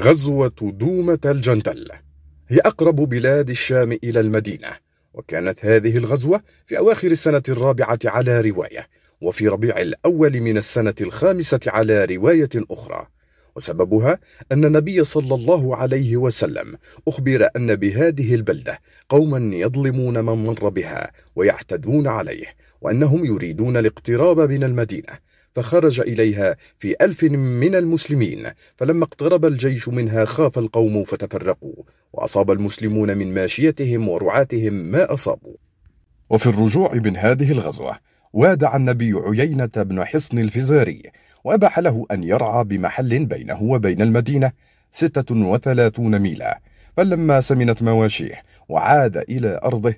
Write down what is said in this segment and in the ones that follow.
غزوة دومة الجندل هي أقرب بلاد الشام إلى المدينة وكانت هذه الغزوة في أواخر السنة الرابعة على رواية وفي ربيع الأول من السنة الخامسة على رواية أخرى وسببها أن النبي صلى الله عليه وسلم أخبر أن بهذه البلدة قوما يظلمون من مر بها ويعتدون عليه وأنهم يريدون الاقتراب من المدينة فخرج إليها في ألف من المسلمين فلما اقترب الجيش منها خاف القوم فتفرقوا وأصاب المسلمون من ماشيتهم ورعاتهم ما أصابوا وفي الرجوع من هذه الغزوة وادع النبي عيينة بن حصن الفزاري وأباح له أن يرعى بمحل بينه وبين المدينة ستة وثلاثون ميلا فلما سمنت مواشيه وعاد إلى أرضه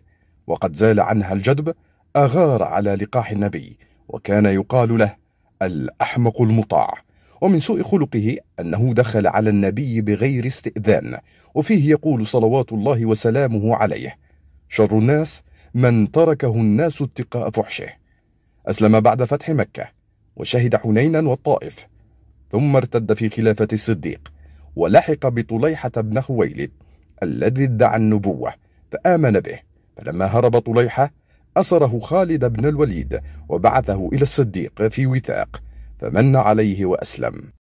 وقد زال عنها الجدب أغار على لقاح النبي وكان يقال له الأحمق المطاع ومن سوء خلقه أنه دخل على النبي بغير استئذان وفيه يقول صلوات الله وسلامه عليه شر الناس من تركه الناس اتقاء فحشه أسلم بعد فتح مكة وشهد حنينا والطائف ثم ارتد في خلافة الصديق ولحق بطليحة بن خويلد الذي ادعى النبوة فآمن به فلما هرب طليحة أسره خالد بن الوليد وبعثه إلى الصديق في وثاق فمن عليه وأسلم